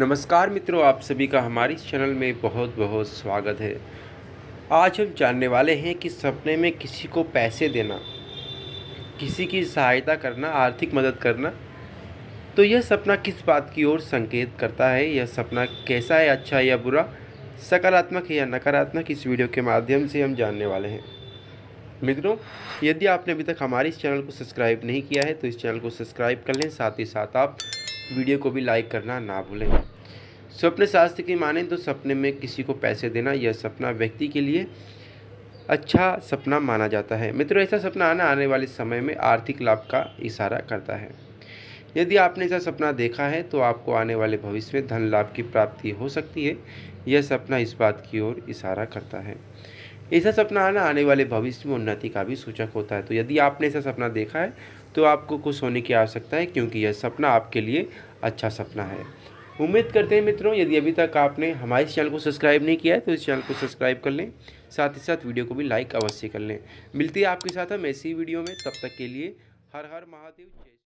नमस्कार मित्रों आप सभी का हमारे चैनल में बहुत बहुत स्वागत है आज हम जानने वाले हैं कि सपने में किसी को पैसे देना किसी की सहायता करना आर्थिक मदद करना तो यह सपना किस बात की ओर संकेत करता है यह सपना कैसा है अच्छा या बुरा सकारात्मक है या नकारात्मक इस वीडियो के माध्यम से हम जानने वाले हैं मित्रों यदि आपने अभी तक हमारे इस चैनल को सब्सक्राइब नहीं किया है तो इस चैनल को सब्सक्राइब कर लें साथ ही साथ आप वीडियो को भी लाइक करना ना भूलें स्वप्न शास्त्र की माने तो सपने में किसी को पैसे देना यह सपना व्यक्ति के लिए अच्छा सपना माना जाता है मित्रों ऐसा सपना आना आने वाले समय में आर्थिक लाभ का इशारा करता है यदि आपने ऐसा सपना देखा है तो आपको आने वाले भविष्य में धन लाभ की प्राप्ति हो सकती है यह सपना इस बात की ओर इशारा करता है ऐसा सपना आना आने वाले भविष्य में उन्नति का भी सूचक होता है तो यदि आपने ऐसा सपना देखा है तो आपको खुश होने की आवश्यकता है क्योंकि यह सपना आपके लिए अच्छा सपना है उम्मीद करते हैं मित्रों यदि अभी तक आपने हमारे इस चैनल को सब्सक्राइब नहीं किया है तो इस चैनल को सब्सक्राइब कर लें साथ ही साथ वीडियो को भी लाइक अवश्य कर लें मिलती है आपके साथ हम ऐसी वीडियो में तब तक के लिए हर हर महादेव